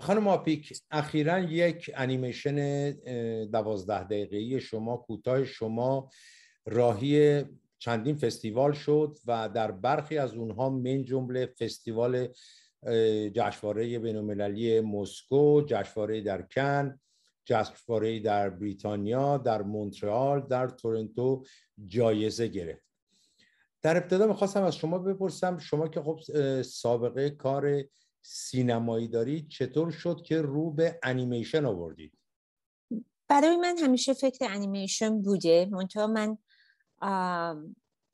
خانم آپیک اخیرا یک انیمیشن دوازده دقیقه شما کوتاه شما راهی چندین فستیوال شد و در برخی از اونها من جمله فستیوال جشنواره بین‌المللی مسکو، جشنواره در کن، جشنواره در بریتانیا در مونترال در تورنتو جایزه گرفت در ابتدا میخواستم از شما بپرسم شما که خب سابقه کار سینمایی دارید چطور شد که رو به انیمیشن آوردید برای من همیشه فکر انیمیشن بوده منتها من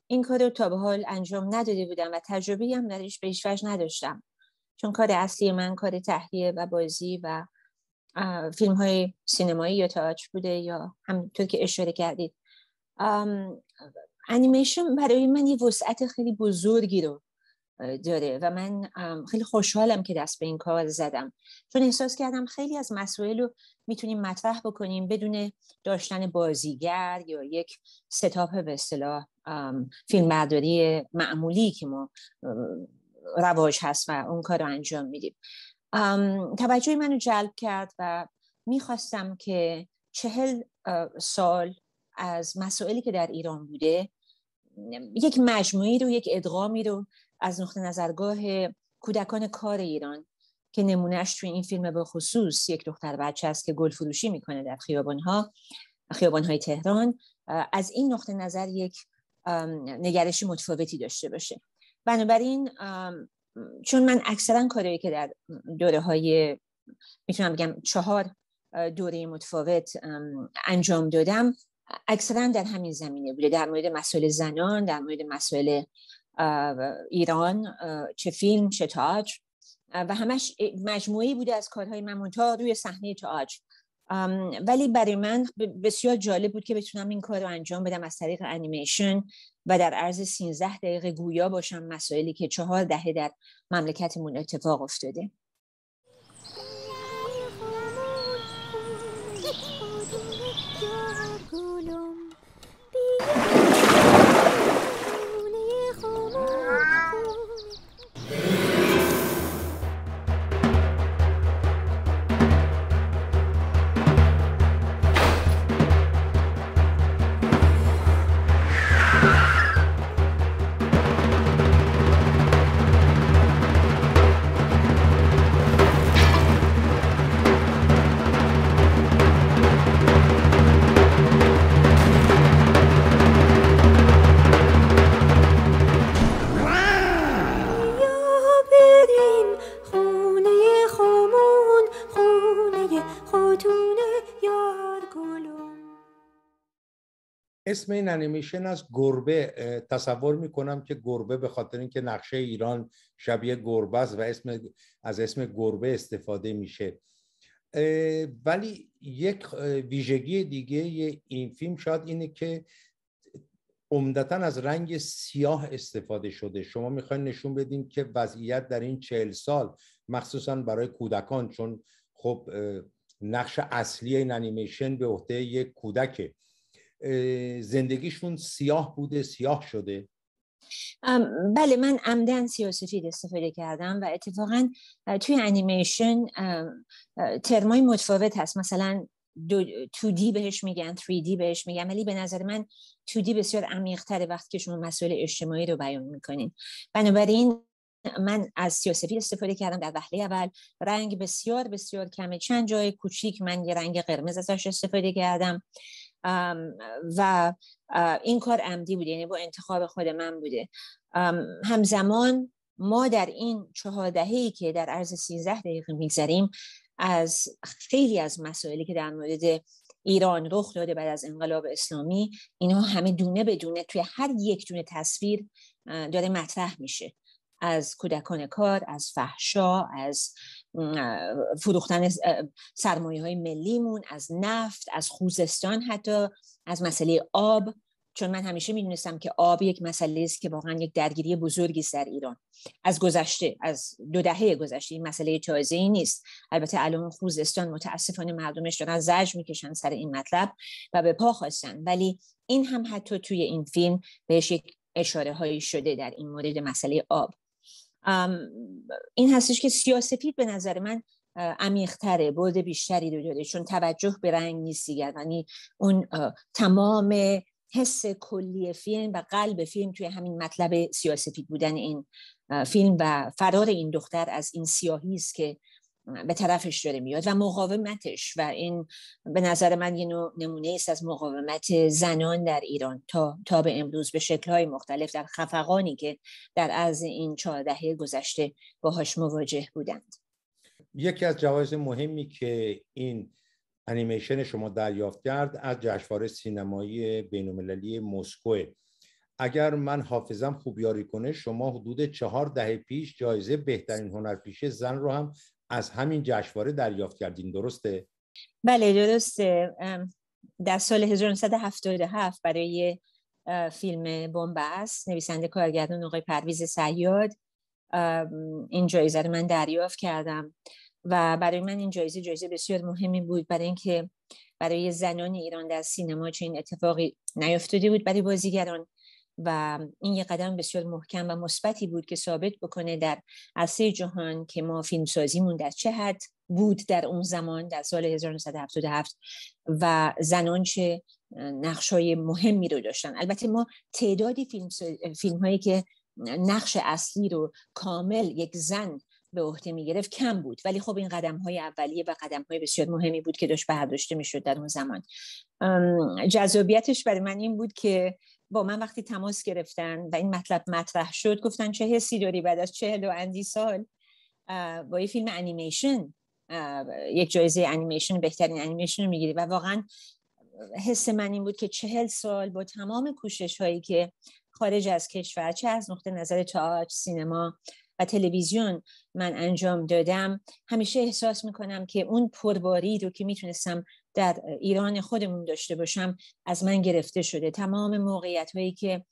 این کار رو تا به حال انجام نداده بودم و تجربه هم درش به نداشتم چون کار اصلی من کار تهیه و بازی و فیلم های سینمایی یا تئاتر بوده یا همینطور که اشاره کردید انیمیشن برای من یه وسعت خیلی بزرگی رو داره و من خیلی خوشحالم که دست به این کار زدم چون احساس کردم خیلی از مسائل رو میتونیم مطرح بکنیم بدون داشتن بازیگر یا یک ستاپ به اصطلاح فیلم معمولی که ما رواج هست و اون کار رو انجام میدیم توجه منو جلب کرد و میخواستم که چهل سال از مسائلی که در ایران بوده یک مجموعی رو یک ادغامی رو از نقطه نظرگاه کودکان کار ایران که نمونهش توی این فیلم به خصوص یک دختر بچه است که گل فروشی میکنه در خیابانها خیابانهای تهران از این نقطه نظر یک نگرشی متفاوتی داشته باشه بنابراین چون من اکثرا کارهایی که در دوره های میتونم بگم چهار دوره متفاوت انجام دادم اکثرا در همین زمینه بوده در مورد مسئله زنان در مورد مسئله ایران چه فیلم چه تاج و همش مجموعی بوده از کارهای من تا روی صحنه تئاتر ولی برای من بسیار جالب بود که بتونم این کار رو انجام بدم از طریق انیمیشن و در عرض 13 دقیقه گویا باشم مسائلی که چهار دهه در مملکتمون اتفاق افتاده اسم این انیمیشن از گربه تصور میکنم که گربه به خاطر اینکه نقشه ایران شبیه گربه است و اسم از اسم گربه استفاده میشه ولی یک ویژگی دیگه این فیلم شاید اینه که عمدتا از رنگ سیاه استفاده شده شما میخواین نشون بدین که وضعیت در این چهل سال مخصوصا برای کودکان چون خب نقش اصلی این انیمیشن به عهده یک کودکه زندگیشون سیاه بوده سیاه شده بله من عمدن سیاسفید استفاده کردم و اتفاقا توی انیمیشن ترمای متفاوت هست مثلا 2D بهش میگن 3D بهش میگن ولی به نظر من 2D بسیار عمیقتره وقتی که شما مسئول اجتماعی رو بیان میکنین بنابراین من از سیاسفید استفاده کردم در وحله اول رنگ بسیار بسیار کمه چند جای کوچیک من یه رنگ قرمز ازش استفاده کردم و این کار عمدی بوده یعنی با انتخاب خود من بوده همزمان ما در این چهار ای که در عرض 13 دقیقه میگذریم از خیلی از مسائلی که در مورد ایران رخ داده بعد از انقلاب اسلامی اینها همه دونه به دونه توی هر یک دونه تصویر داره مطرح میشه از کودکان کار از فحشا از فروختن سرمایه های ملیمون از نفت از خوزستان حتی از مسئله آب چون من همیشه میدونستم که آب یک مسئله است که واقعا یک درگیری بزرگی در ایران از گذشته از دو دهه گذشته این مسئله تازه ای نیست البته الان خوزستان متاسفانه مردمش دارن زج میکشن سر این مطلب و به پا خواستن ولی این هم حتی توی این فیلم بهش یک اشاره هایی شده در این مورد مسئله آب این هستش که سیاسفید به نظر من عمیقتره برد بیشتری رو داره چون توجه به رنگ نیست دیگر یعنی اون تمام حس کلی فیلم و قلب فیلم توی همین مطلب سیاسفید بودن این فیلم و فرار این دختر از این سیاهی است که به طرفش داره میاد و مقاومتش و این به نظر من یه نوع نمونه است از مقاومت زنان در ایران تا, تا به امروز به شکلهای مختلف در خفقانی که در از این چهار دهه گذشته باهاش مواجه بودند یکی از جوایز مهمی که این انیمیشن شما دریافت کرد از جشنواره سینمایی بین‌المللی مسکو اگر من حافظم خوب یاری کنه شما حدود چهار دهه پیش جایزه بهترین هنرپیشه زن رو هم از همین جشنواره دریافت کردین درسته بله درسته در سال 1977 برای فیلم بومبست نویسنده کارگردان آقای پرویز سیاد این جایزه رو من دریافت کردم و برای من این جایزه جایزه بسیار مهمی بود برای اینکه برای زنان ایران در سینما چه این اتفاقی نیفتاده بود برای بازیگران و این یه قدم بسیار محکم و مثبتی بود که ثابت بکنه در عرصه جهان که ما فیلمسازیمون در چه حد بود در اون زمان در سال 1977 و زنان چه های مهمی رو داشتن البته ما تعدادی فیلم, فیلم هایی که نقش اصلی رو کامل یک زن به عهده می گرفت کم بود ولی خب این قدم های اولیه و قدم های بسیار مهمی بود که داشت برداشته می شد در اون زمان جذابیتش برای من این بود که با من وقتی تماس گرفتن و این مطلب مطرح شد گفتن چه حسی داری بعد از چهل و اندی سال با یه فیلم انیمیشن یک جایزه انیمیشن بهترین انیمیشن رو میگیری و واقعا حس من این بود که چهل سال با تمام کوشش هایی که خارج از کشور چه از نقطه نظر تئاتر سینما و تلویزیون من انجام دادم همیشه احساس میکنم که اون پرباری رو که میتونستم در ایران خودمون داشته باشم از من گرفته شده تمام موقعیت هایی که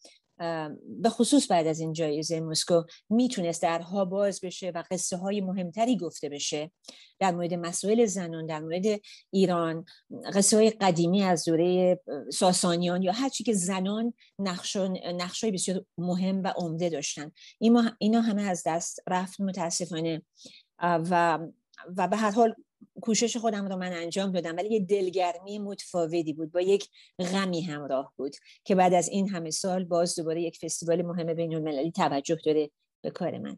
به خصوص بعد از این جایزه مسکو میتونست درها باز بشه و قصه های مهمتری گفته بشه در مورد مسئول زنان در مورد ایران قصه های قدیمی از دوره ساسانیان یا هرچی که زنان نقش های بسیار مهم و عمده داشتن اینا همه از دست رفت متاسفانه و و به هر حال کوشش خودم رو من انجام دادم ولی یه دلگرمی متفاوتی بود با یک غمی همراه بود که بعد از این همه سال باز دوباره یک فستیوال مهم بین المللی توجه داره به کار من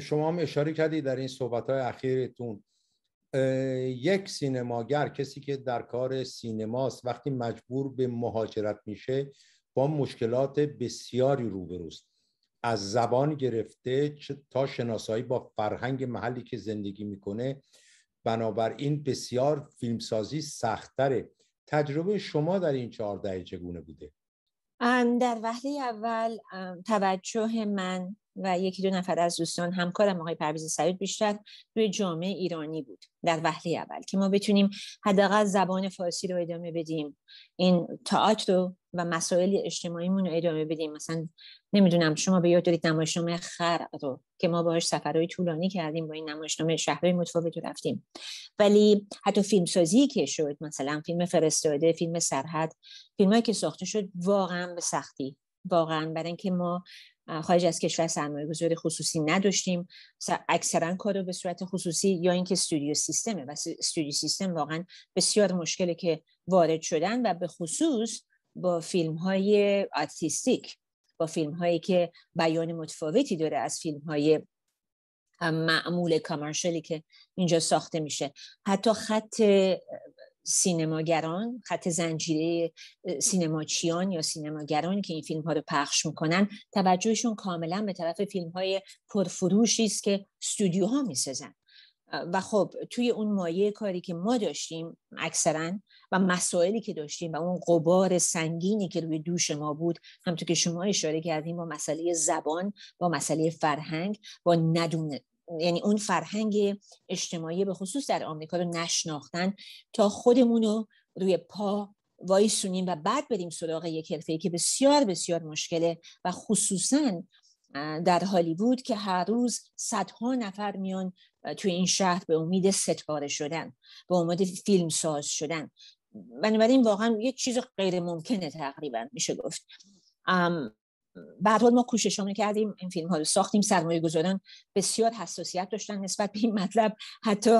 شما هم اشاره کردی در این صحبت های اخیرتون یک سینماگر کسی که در کار سینماست وقتی مجبور به مهاجرت میشه با مشکلات بسیاری روبروست از زبان گرفته تا شناسایی با فرهنگ محلی که زندگی میکنه بنابراین بسیار فیلمسازی سختره تجربه شما در این چهار دهه چگونه بوده؟ در وهله اول توجه من و یکی دو نفر از دوستان همکارم آقای پرویز سعید بیشتر روی جامعه ایرانی بود در وهله اول که ما بتونیم حداقل زبان فارسی رو ادامه بدیم این تئاتر رو و مسائل اجتماعیمون رو ادامه بدیم مثلا نمیدونم شما به یاد دارید نمایشنامه خرق رو که ما باهاش سفرهای طولانی کردیم با این نمایشنامه شهرهای رو رفتیم ولی حتی فیلم سازی که شد مثلا فیلم فرستاده فیلم سرحد فیلمایی که ساخته شد واقعا به سختی واقعا برای اینکه ما خارج از کشور سرمایه گذاری خصوصی نداشتیم اکثرا کارو به صورت خصوصی یا اینکه استودیو سیستمه و استودیو سیستم واقعا بسیار مشکله که وارد شدن و به خصوص با فیلم های آرتیستیک با فیلم هایی که بیان متفاوتی داره از فیلم های معمول کامرشلی که اینجا ساخته میشه حتی خط سینماگران خط زنجیره سینماچیان یا سینماگران که این فیلم ها رو پخش میکنن توجهشون کاملا به طرف فیلم های پرفروشی است که استودیوها میسازن و خب توی اون مایه کاری که ما داشتیم اکثرا و مسائلی که داشتیم و اون قبار سنگینی که روی دوش ما بود همطور که شما اشاره کردیم با مسئله زبان با مسئله فرهنگ با ندونه یعنی اون فرهنگ اجتماعی به خصوص در آمریکا رو نشناختن تا خودمون رو روی پا وایسونیم و بعد بریم سراغ یک حرفه که بسیار بسیار مشکله و خصوصا در هالیوود که هر روز صدها نفر میان توی این شهر به امید ستاره شدن به امید فیلم ساز شدن بنابراین واقعا یک چیز غیر ممکنه تقریبا میشه گفت بعد ما کوشش رو کردیم این فیلم ها رو ساختیم سرمایه گذاران بسیار حساسیت داشتن نسبت به این مطلب حتی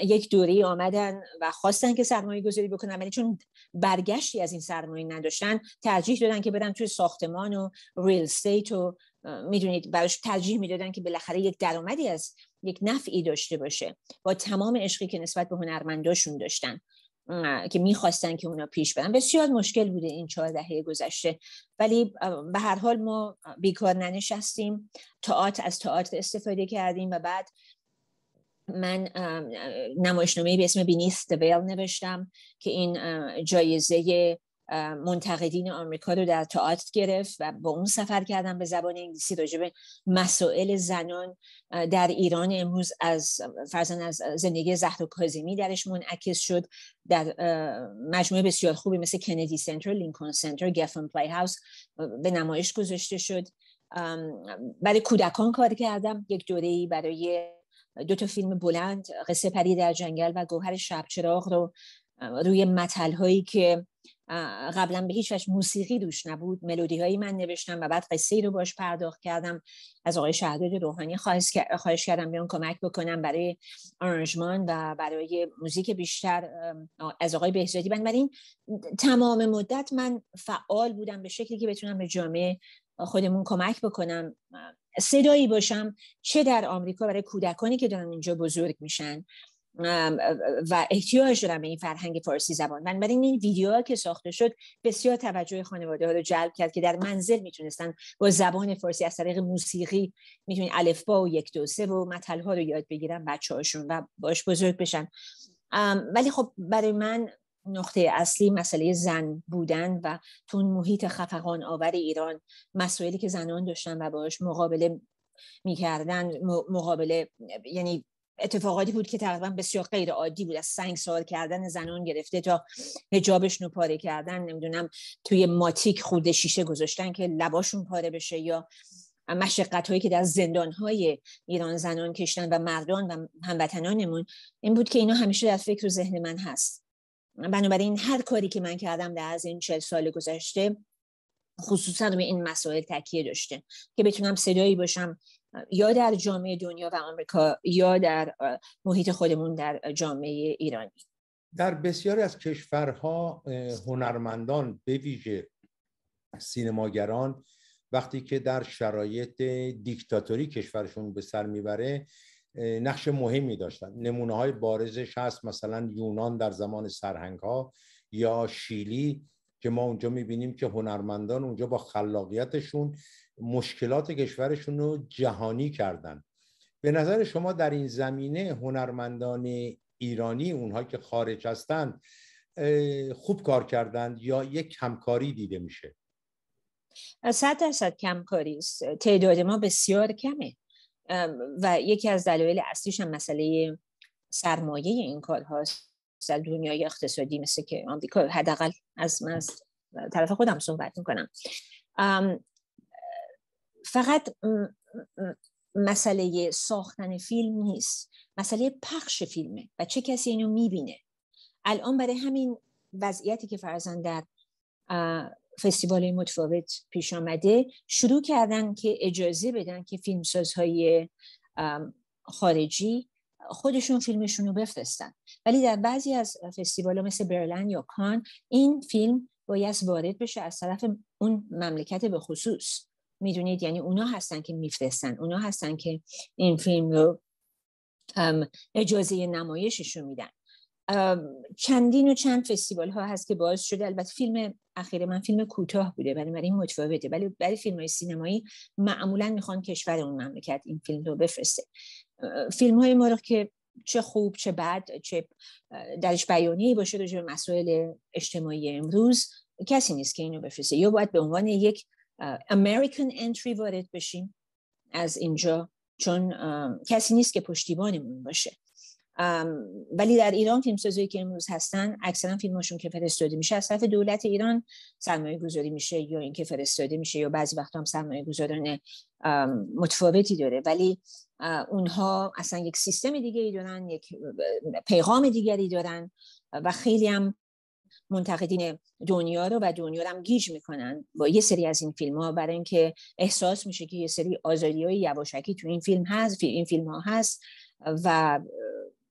یک دوره آمدن و خواستن که سرمایه گذاری بکنن ولی چون برگشتی از این سرمایه نداشتن ترجیح دادن که برن توی ساختمان و ریل استیت و میدونید براش ترجیح میدادن که بالاخره یک درآمدی از یک نفعی داشته باشه با تمام عشقی که نسبت به هنرمنداشون داشتن که میخواستن که اونا پیش برن بسیار مشکل بوده این چهار دهه گذشته ولی به هر حال ما بیکار ننشستیم تاعت از تاعت استفاده کردیم و بعد من نمایشنامه به اسم بینیست ویل نوشتم که این جایزه منتقدین آمریکا رو در تئاتر گرفت و با اون سفر کردم به زبان انگلیسی راجع مسائل زنان در ایران امروز از فرزن از زندگی و کازیمی درش منعکس شد در مجموعه بسیار خوبی مثل کندی سنتر لینکن سنتر گفن پلی هاوس به نمایش گذاشته شد برای کودکان کار کردم یک دوره برای دو تا فیلم بلند قصه پری در جنگل و گوهر شب چراغ رو روی متل هایی که قبلا به هیچ وجه موسیقی دوش نبود ملودی هایی من نوشتم و بعد قصه رو باش پرداخت کردم از آقای شهداد روحانی خواهش کردم بیان کمک بکنم برای آرنجمان و برای موزیک بیشتر از آقای بهزادی بنابراین تمام مدت من فعال بودم به شکلی که بتونم به جامعه خودمون کمک بکنم صدایی باشم چه در آمریکا برای کودکانی که دارن اینجا بزرگ میشن و احتیاج دارم به این فرهنگ فارسی زبان من برای این ویدیوها که ساخته شد بسیار توجه خانواده ها رو جلب کرد که در منزل میتونستن با زبان فارسی از طریق موسیقی میتونین با و یک دو سه و متل ها رو یاد بگیرن بچه هاشون و باش بزرگ بشن ولی خب برای من نقطه اصلی مسئله زن بودن و تو محیط خفقان آور ایران مسائلی که زنان داشتن و باش مقابله میکردن مقابله یعنی اتفاقاتی بود که تقریبا بسیار غیر عادی بود از سنگ سوال کردن زنان گرفته تا حجابشون پاره کردن نمیدونم توی ماتیک خود شیشه گذاشتن که لباشون پاره بشه یا مشقت هایی که در زندان های ایران زنان کشتن و مردان و هموطنانمون این بود که اینا همیشه در فکر و ذهن من هست بنابراین هر کاری که من کردم در از این چل سال گذشته خصوصا به این مسائل تکیه داشته که بتونم صدایی باشم یا در جامعه دنیا و آمریکا یا در محیط خودمون در جامعه ایرانی در بسیاری از کشورها هنرمندان به ویژه سینماگران وقتی که در شرایط دیکتاتوری کشورشون به سر میبره نقش مهمی داشتن نمونه های بارزش هست مثلا یونان در زمان سرهنگ ها یا شیلی که ما اونجا میبینیم که هنرمندان اونجا با خلاقیتشون مشکلات کشورشون رو جهانی کردن به نظر شما در این زمینه هنرمندان ایرانی اونها که خارج هستند خوب کار کردند یا یک کمکاری دیده میشه صد درصد کمکاری تعداد ما بسیار کمه و یکی از دلایل اصلیش هم مسئله سرمایه این کار هاست مثل دنیای اقتصادی مثل که آمریکا حداقل از من طرف خودم صحبت میکنم فقط مسئله ساختن فیلم نیست مسئله پخش فیلمه و چه کسی اینو میبینه الان برای همین وضعیتی که فرزن در فستیوال متفاوت پیش آمده شروع کردن که اجازه بدن که فیلمسازهای خارجی خودشون فیلمشون رو بفرستن ولی در بعضی از فستیوال مثل برلن یا کان این فیلم باید وارد بشه از طرف اون مملکت به خصوص میدونید یعنی اونا هستن که میفرستن اونا هستن که این فیلم رو اجازه نمایشش میدن چندین و چند فستیوال ها هست که باز شده البته فیلم اخیر من فیلم کوتاه بوده برای این متفاوته ولی برای فیلم های سینمایی معمولا میخوان کشور اون مملکت این فیلم رو بفرسته فیلم های ما رو که چه خوب چه بد چه درش بیانیه باشه راجع به مسائل اجتماعی امروز کسی نیست که اینو بفرسته یا باید به عنوان یک امریکن انتری وارد بشیم از اینجا چون کسی نیست که پشتیبانمون باشه ولی در ایران فیلم سازی که امروز هستن اکثرا فیلمشون که فرستاده میشه از طرف دولت ایران سرمایه گذاری میشه یا اینکه فرستاده میشه یا بعضی وقتا هم سرمایه گذاران متفاوتی داره ولی اونها اصلا یک سیستم ای دارن یک پیغام دیگری دارن و خیلی هم منتقدین دنیا رو و دنیا رو هم گیج میکنن با یه سری از این فیلم ها برای اینکه احساس میشه که یه سری آزادی های یواشکی تو این فیلم هست این فیلم ها هست و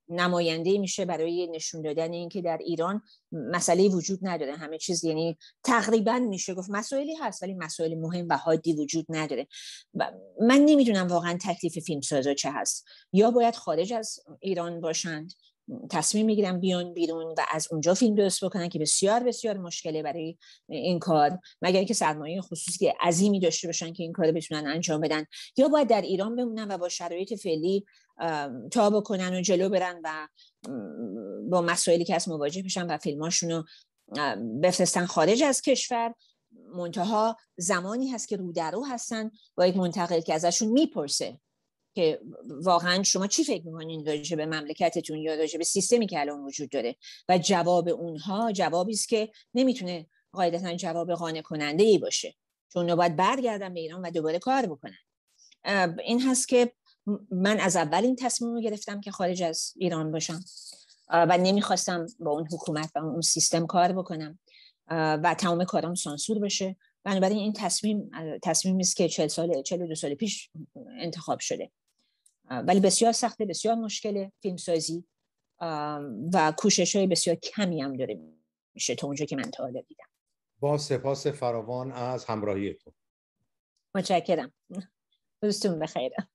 نماینده میشه برای نشون دادن اینکه در ایران مسئله وجود نداره همه چیز یعنی تقریبا میشه گفت مسائلی هست ولی مسائل مهم و حادی وجود نداره من نمیدونم واقعا تکلیف فیلم سازا چه هست یا باید خارج از ایران باشند تصمیم میگیرن بیان بیرون و از اونجا فیلم درست بکنن که بسیار بسیار مشکله برای این کار مگر اینکه سرمایه خصوصی عظیمی داشته باشن که این کار بتونن انجام بدن یا باید در ایران بمونن و با شرایط فعلی تا بکنن و جلو برن و با مسائلی که از مواجه بشن و فیلماشون رو بفرستن خارج از کشور منتها زمانی هست که رو در رو هستن با یک منتقل که ازشون میپرسه که واقعا شما چی فکر میکنین راجع به مملکتتون یا راجع به سیستمی که الان وجود داره و جواب اونها جوابی است که نمیتونه قاعدتا جواب قانع کننده ای باشه چون باید برگردن به ایران و دوباره کار بکنن این هست که من از اول این تصمیم رو گرفتم که خارج از ایران باشم و نمیخواستم با اون حکومت و اون سیستم کار بکنم و تمام کارم سانسور بشه بنابراین این تصمیم تصمیمی که 40 سال 42 سال پیش انتخاب شده ولی بسیار سخته بسیار مشکله فیلمسازی و کوشش های بسیار کمی هم داره میشه تا اونجا که من تا حالا دیدم با سپاس فراوان از همراهیتون متشکرم دوستون بخیرم